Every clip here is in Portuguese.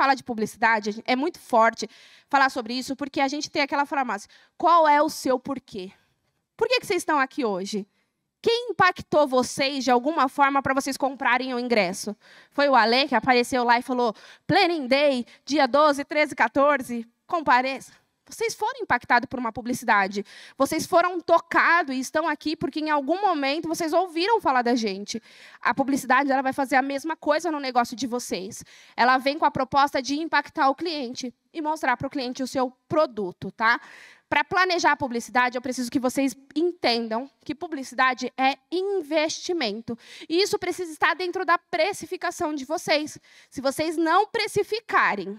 fala de publicidade, é muito forte falar sobre isso, porque a gente tem aquela frase Qual é o seu porquê? Por que, que vocês estão aqui hoje? Quem impactou vocês de alguma forma para vocês comprarem o ingresso? Foi o Ale que apareceu lá e falou: Planning Day, dia 12, 13, 14, compareça. Vocês foram impactados por uma publicidade. Vocês foram tocados e estão aqui porque em algum momento vocês ouviram falar da gente. A publicidade ela vai fazer a mesma coisa no negócio de vocês. Ela vem com a proposta de impactar o cliente e mostrar para o cliente o seu produto, tá? Para planejar a publicidade, eu preciso que vocês entendam que publicidade é investimento. E isso precisa estar dentro da precificação de vocês. Se vocês não precificarem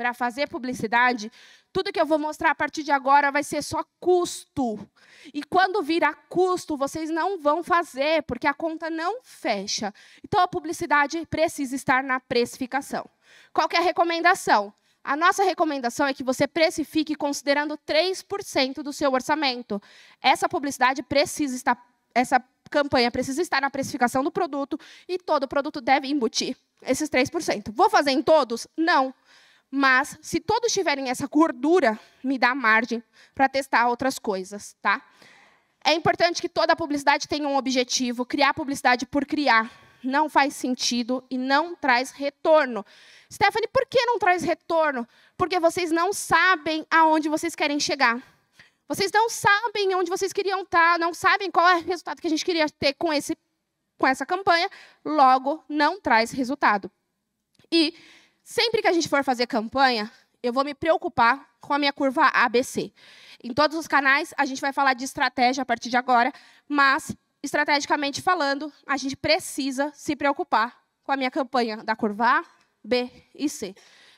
para fazer publicidade, tudo que eu vou mostrar a partir de agora vai ser só custo. E quando virar custo, vocês não vão fazer, porque a conta não fecha. Então a publicidade precisa estar na precificação. Qual é a recomendação? A nossa recomendação é que você precifique considerando 3% do seu orçamento. Essa publicidade precisa estar essa campanha precisa estar na precificação do produto e todo produto deve embutir esses 3%. Vou fazer em todos? Não. Mas se todos tiverem essa gordura, me dá margem para testar outras coisas, tá? É importante que toda publicidade tenha um objetivo. Criar publicidade por criar não faz sentido e não traz retorno. Stephanie, por que não traz retorno? Porque vocês não sabem aonde vocês querem chegar. Vocês não sabem onde vocês queriam estar, tá, não sabem qual é o resultado que a gente queria ter com, esse, com essa campanha, logo não traz resultado. E Sempre que a gente for fazer campanha, eu vou me preocupar com a minha curva ABC. Em todos os canais, a gente vai falar de estratégia a partir de agora, mas, estrategicamente falando, a gente precisa se preocupar com a minha campanha da curva A, B e C.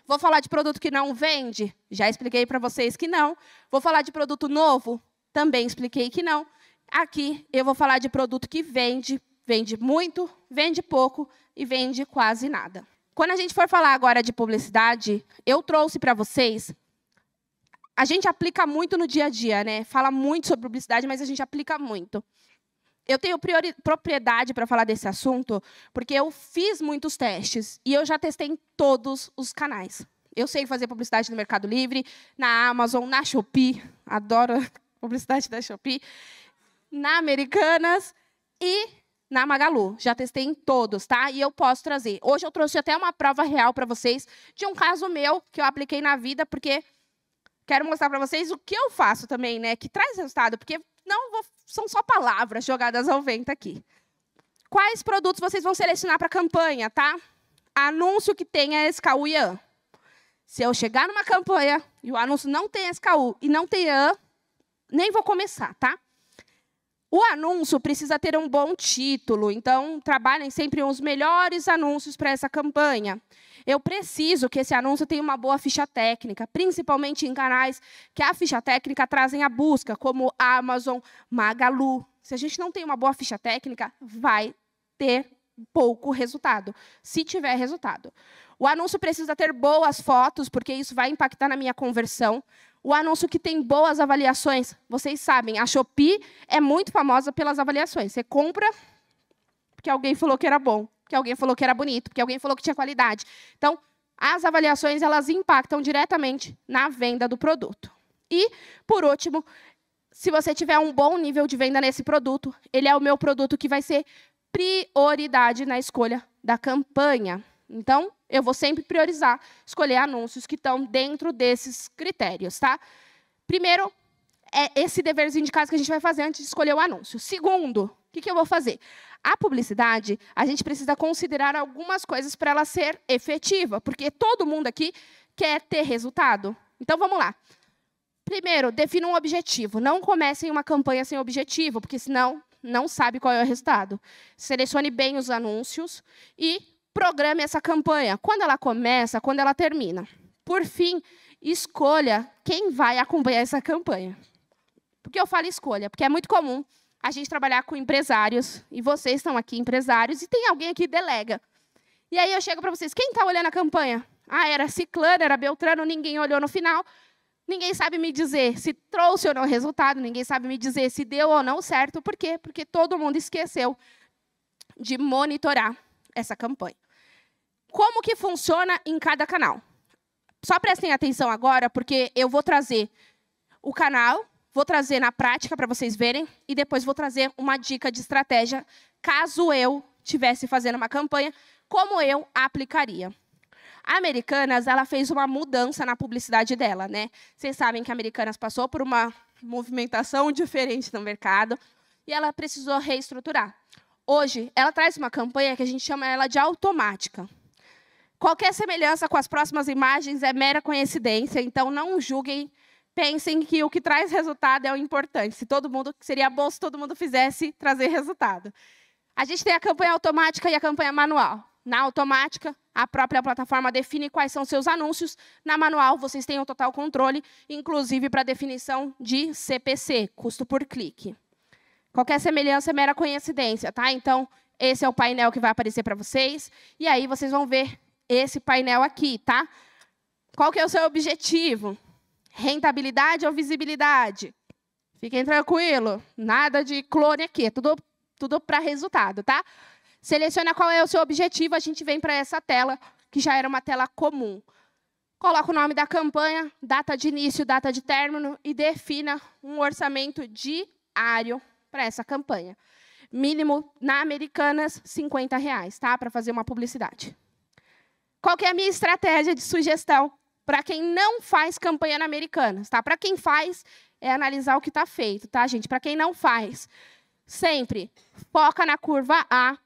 Vou falar de produto que não vende? Já expliquei para vocês que não. Vou falar de produto novo? Também expliquei que não. Aqui eu vou falar de produto que vende, vende muito, vende pouco e vende quase nada. Quando a gente for falar agora de publicidade, eu trouxe para vocês. A gente aplica muito no dia a dia, né? Fala muito sobre publicidade, mas a gente aplica muito. Eu tenho propriedade para falar desse assunto, porque eu fiz muitos testes e eu já testei em todos os canais. Eu sei fazer publicidade no Mercado Livre, na Amazon, na Shopee, adoro publicidade da Shopee, na Americanas e na Magalu. Já testei em todos, tá? E eu posso trazer. Hoje eu trouxe até uma prova real para vocês de um caso meu que eu apliquei na vida, porque quero mostrar para vocês o que eu faço também, né? Que traz resultado, porque não vou, são só palavras jogadas ao vento aqui. Quais produtos vocês vão selecionar para a campanha, tá? Anúncio que tenha é SKU e IAN. Se eu chegar numa campanha e o anúncio não tem SKU e não tem IAN, nem vou começar, tá? O anúncio precisa ter um bom título, então trabalhem sempre os melhores anúncios para essa campanha. Eu preciso que esse anúncio tenha uma boa ficha técnica, principalmente em canais que a ficha técnica trazem a busca, como Amazon, Magalu. Se a gente não tem uma boa ficha técnica, vai ter pouco resultado, se tiver resultado. O anúncio precisa ter boas fotos, porque isso vai impactar na minha conversão o anúncio que tem boas avaliações. Vocês sabem, a Shopee é muito famosa pelas avaliações. Você compra porque alguém falou que era bom, porque alguém falou que era bonito, porque alguém falou que tinha qualidade. Então, as avaliações elas impactam diretamente na venda do produto. E, por último, se você tiver um bom nível de venda nesse produto, ele é o meu produto que vai ser prioridade na escolha da campanha. Então, eu vou sempre priorizar escolher anúncios que estão dentro desses critérios, tá? Primeiro, é esse deverzinho de casa que a gente vai fazer antes de escolher o anúncio. Segundo, o que, que eu vou fazer? A publicidade, a gente precisa considerar algumas coisas para ela ser efetiva, porque todo mundo aqui quer ter resultado. Então, vamos lá. Primeiro, defina um objetivo. Não comecem uma campanha sem objetivo, porque senão não sabe qual é o resultado. Selecione bem os anúncios e Programe essa campanha, quando ela começa, quando ela termina. Por fim, escolha quem vai acompanhar essa campanha. Por que eu falo escolha? Porque é muito comum a gente trabalhar com empresários, e vocês estão aqui empresários, e tem alguém aqui que delega. E aí eu chego para vocês, quem está olhando a campanha? Ah, era ciclano, era beltrano, ninguém olhou no final. Ninguém sabe me dizer se trouxe ou não resultado, ninguém sabe me dizer se deu ou não certo. Por quê? Porque todo mundo esqueceu de monitorar essa campanha como que funciona em cada canal. Só prestem atenção agora, porque eu vou trazer o canal, vou trazer na prática para vocês verem, e depois vou trazer uma dica de estratégia, caso eu tivesse fazendo uma campanha, como eu aplicaria. A Americanas, ela fez uma mudança na publicidade dela, né? Vocês sabem que a Americanas passou por uma movimentação diferente no mercado e ela precisou reestruturar. Hoje, ela traz uma campanha que a gente chama ela de automática. Qualquer semelhança com as próximas imagens é mera coincidência, então não julguem. Pensem que o que traz resultado é o importante. Se todo mundo seria bom se todo mundo fizesse trazer resultado. A gente tem a campanha automática e a campanha manual. Na automática, a própria plataforma define quais são seus anúncios. Na manual, vocês têm o total controle, inclusive para a definição de CPC, custo por clique. Qualquer semelhança é mera coincidência, tá? Então, esse é o painel que vai aparecer para vocês. E aí vocês vão ver esse painel aqui, tá? Qual que é o seu objetivo? Rentabilidade ou visibilidade? Fiquem tranquilo, nada de clone aqui, é tudo, tudo para resultado, tá? Seleciona qual é o seu objetivo, a gente vem para essa tela, que já era uma tela comum. Coloca o nome da campanha, data de início, data de término e defina um orçamento diário para essa campanha. Mínimo, na Americanas, 50 reais, tá? Para fazer uma publicidade. Qual é a minha estratégia de sugestão para quem não faz campanha na Americanas? Tá? Para quem faz, é analisar o que está feito, tá, gente? Para quem não faz, sempre foca na curva A,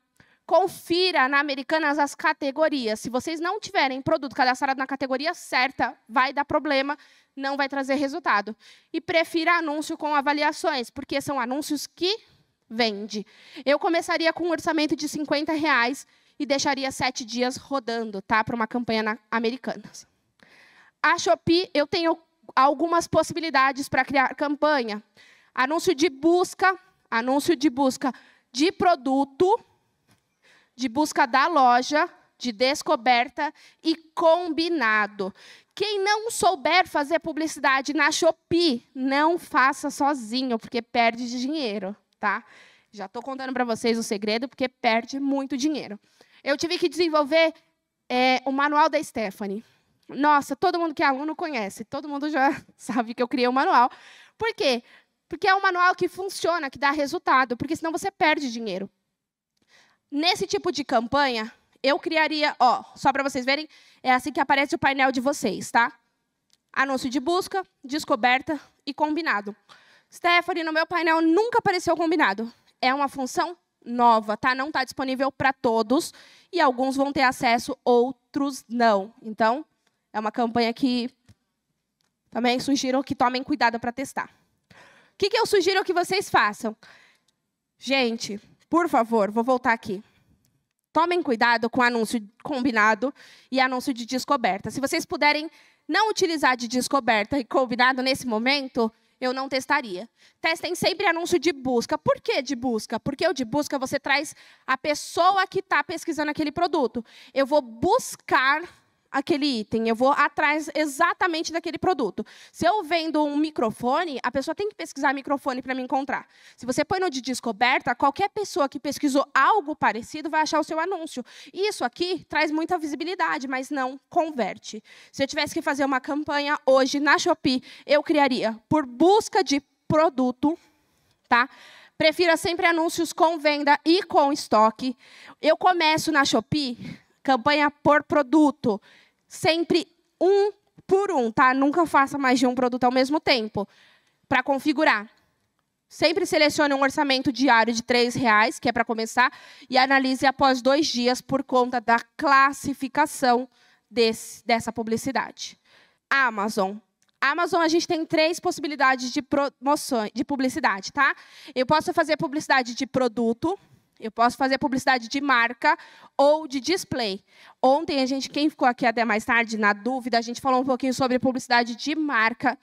confira na Americanas as categorias. Se vocês não tiverem produto cadastrado na categoria certa, vai dar problema, não vai trazer resultado. E prefira anúncio com avaliações, porque são anúncios que vende. Eu começaria com um orçamento de 50 reais e deixaria sete dias rodando tá, para uma campanha na, americana. A Shopee, eu tenho algumas possibilidades para criar campanha. Anúncio de busca, anúncio de busca de produto, de busca da loja, de descoberta e combinado. Quem não souber fazer publicidade na Shopee, não faça sozinho, porque perde dinheiro, tá? Já estou contando para vocês o segredo, porque perde muito dinheiro. Eu tive que desenvolver é, o manual da Stephanie. Nossa, todo mundo que é aluno conhece, todo mundo já sabe que eu criei o um manual. Por quê? Porque é um manual que funciona, que dá resultado, porque senão você perde dinheiro. Nesse tipo de campanha, eu criaria, ó, só para vocês verem, é assim que aparece o painel de vocês, tá? Anúncio de busca, descoberta e combinado. Stephanie, no meu painel nunca apareceu combinado é uma função nova, tá? Não está disponível para todos e alguns vão ter acesso, outros não. Então, é uma campanha que também sugiro que tomem cuidado para testar. O que, que eu sugiro que vocês façam? Gente, por favor, vou voltar aqui. Tomem cuidado com anúncio combinado e anúncio de descoberta. Se vocês puderem não utilizar de descoberta e combinado nesse momento, eu não testaria. Testem sempre anúncio de busca. Por que de busca? Porque o de busca você traz a pessoa que está pesquisando aquele produto. Eu vou buscar aquele item, eu vou atrás exatamente daquele produto. Se eu vendo um microfone, a pessoa tem que pesquisar microfone para me encontrar. Se você põe no de descoberta, qualquer pessoa que pesquisou algo parecido vai achar o seu anúncio. Isso aqui traz muita visibilidade, mas não converte. Se eu tivesse que fazer uma campanha hoje na Shopee, eu criaria por busca de produto, tá? Prefira sempre anúncios com venda e com estoque. Eu começo na Shopee campanha por produto sempre um por um, tá? Nunca faça mais de um produto ao mesmo tempo, para configurar. Sempre selecione um orçamento diário de R$ reais, que é para começar, e analise após dois dias por conta da classificação desse, dessa publicidade. Amazon. Amazon, a gente tem três possibilidades de promoção, de publicidade, tá? Eu posso fazer publicidade de produto, eu posso fazer publicidade de marca ou de display. Ontem a gente, quem ficou aqui até mais tarde na dúvida, a gente falou um pouquinho sobre publicidade de marca.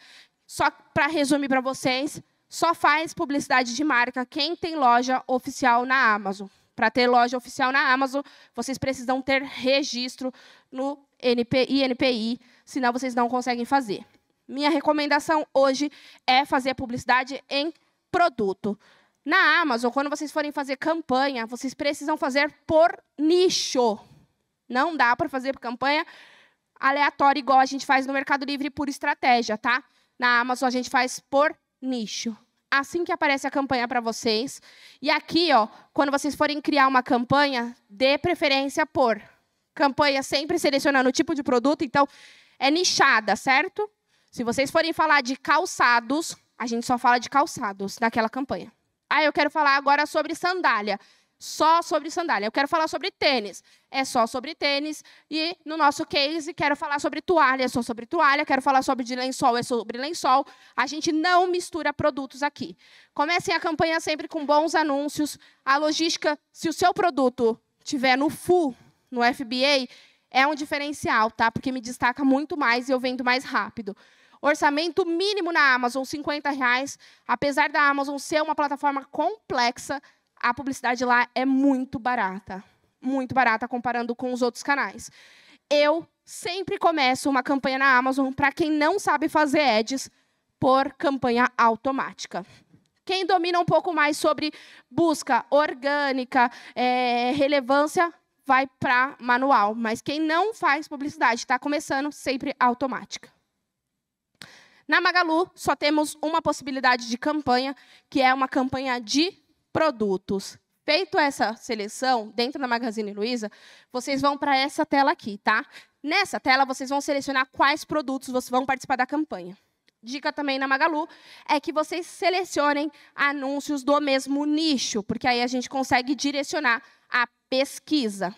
Só para resumir para vocês, só faz publicidade de marca quem tem loja oficial na Amazon. Para ter loja oficial na Amazon, vocês precisam ter registro no NPI, NPI, senão vocês não conseguem fazer. Minha recomendação hoje é fazer publicidade em produto. Na Amazon, quando vocês forem fazer campanha, vocês precisam fazer por nicho. Não dá para fazer campanha aleatória igual a gente faz no Mercado Livre por estratégia, tá? Na Amazon a gente faz por nicho. Assim que aparece a campanha para vocês. E aqui, ó, quando vocês forem criar uma campanha, dê preferência por campanha sempre selecionando o tipo de produto, então é nichada, certo? Se vocês forem falar de calçados, a gente só fala de calçados naquela campanha. Ah, eu quero falar agora sobre sandália. Só sobre sandália. Eu quero falar sobre tênis. É só sobre tênis. E no nosso case, quero falar sobre toalha. É só sobre toalha. Quero falar sobre de lençol. É sobre lençol. A gente não mistura produtos aqui. Comecem a campanha sempre com bons anúncios. A logística, se o seu produto tiver no full, no FBA, é um diferencial, tá? Porque me destaca muito mais e eu vendo mais rápido. Orçamento mínimo na Amazon, 50 reais. Apesar da Amazon ser uma plataforma complexa, a publicidade lá é muito barata. Muito barata comparando com os outros canais. Eu sempre começo uma campanha na Amazon, para quem não sabe fazer ads, por campanha automática. Quem domina um pouco mais sobre busca orgânica, é, relevância, vai para manual. Mas quem não faz publicidade, está começando sempre automática. Na Magalu, só temos uma possibilidade de campanha, que é uma campanha de produtos. Feito essa seleção, dentro da Magazine Luiza, vocês vão para essa tela aqui, tá? Nessa tela, vocês vão selecionar quais produtos vocês vão participar da campanha. Dica também na Magalu é que vocês selecionem anúncios do mesmo nicho, porque aí a gente consegue direcionar a pesquisa.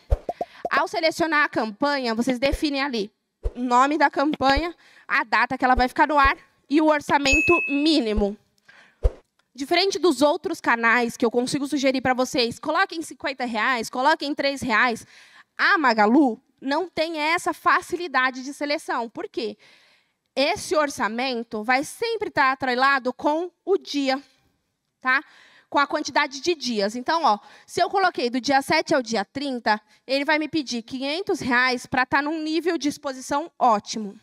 Ao selecionar a campanha, vocês definem ali nome da campanha, a data que ela vai ficar no ar e o orçamento mínimo. Diferente dos outros canais que eu consigo sugerir para vocês, coloquem 50 reais, coloquem 3 reais, a Magalu não tem essa facilidade de seleção. Por quê? Esse orçamento vai sempre estar atrelado com o dia, tá? Com a quantidade de dias. Então, ó, se eu coloquei do dia 7 ao dia 30, ele vai me pedir 500 reais para estar tá num nível de exposição ótimo.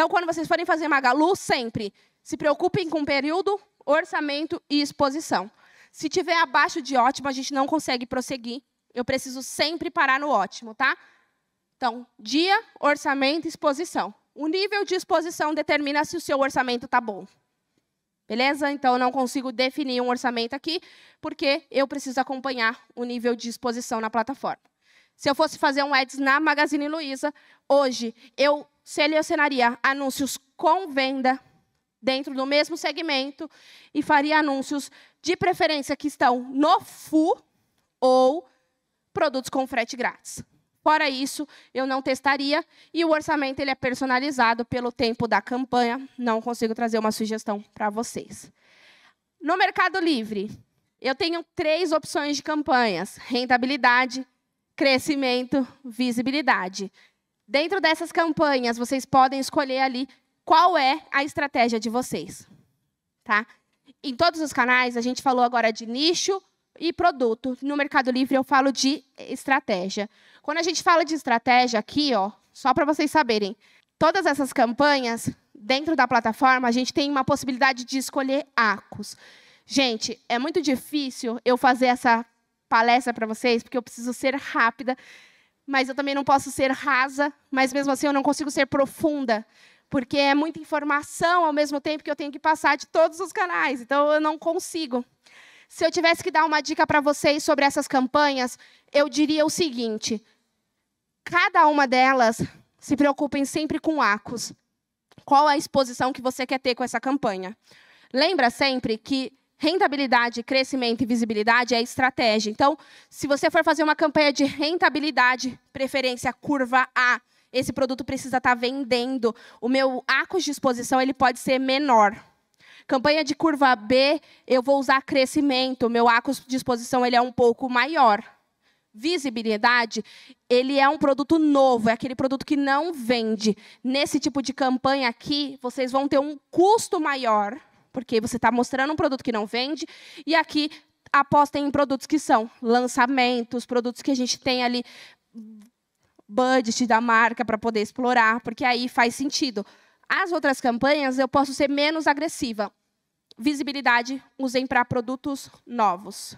Então, quando vocês forem fazer Magalu, sempre se preocupem com período, orçamento e exposição. Se tiver abaixo de ótimo, a gente não consegue prosseguir. Eu preciso sempre parar no ótimo, tá? Então, dia, orçamento, exposição. O nível de exposição determina se o seu orçamento está bom. Beleza? Então, eu não consigo definir um orçamento aqui, porque eu preciso acompanhar o nível de exposição na plataforma. Se eu fosse fazer um ads na Magazine Luiza, hoje eu selecionaria anúncios com venda dentro do mesmo segmento e faria anúncios de preferência que estão no FU ou produtos com frete grátis. Fora isso, eu não testaria e o orçamento ele é personalizado pelo tempo da campanha. Não consigo trazer uma sugestão para vocês. No Mercado Livre, eu tenho três opções de campanhas: rentabilidade, crescimento, visibilidade. Dentro dessas campanhas, vocês podem escolher ali qual é a estratégia de vocês. Tá? Em todos os canais, a gente falou agora de nicho e produto. No Mercado Livre, eu falo de estratégia. Quando a gente fala de estratégia aqui, ó, só para vocês saberem, todas essas campanhas, dentro da plataforma, a gente tem uma possibilidade de escolher arcos. Gente, é muito difícil eu fazer essa palestra para vocês, porque eu preciso ser rápida mas eu também não posso ser rasa, mas mesmo assim eu não consigo ser profunda, porque é muita informação ao mesmo tempo que eu tenho que passar de todos os canais, então eu não consigo. Se eu tivesse que dar uma dica para vocês sobre essas campanhas, eu diria o seguinte: cada uma delas se preocupem sempre com acos. Qual a exposição que você quer ter com essa campanha? Lembra sempre que Rentabilidade, crescimento e visibilidade é estratégia. Então, se você for fazer uma campanha de rentabilidade, preferência curva A, esse produto precisa estar tá vendendo. O meu acus de exposição ele pode ser menor. Campanha de curva B, eu vou usar crescimento. O meu acus de exposição ele é um pouco maior. Visibilidade, ele é um produto novo, é aquele produto que não vende. Nesse tipo de campanha aqui, vocês vão ter um custo maior porque você está mostrando um produto que não vende, e aqui apostem em produtos que são lançamentos, produtos que a gente tem ali budget da marca para poder explorar, porque aí faz sentido. As outras campanhas eu posso ser menos agressiva. Visibilidade, usem para produtos novos.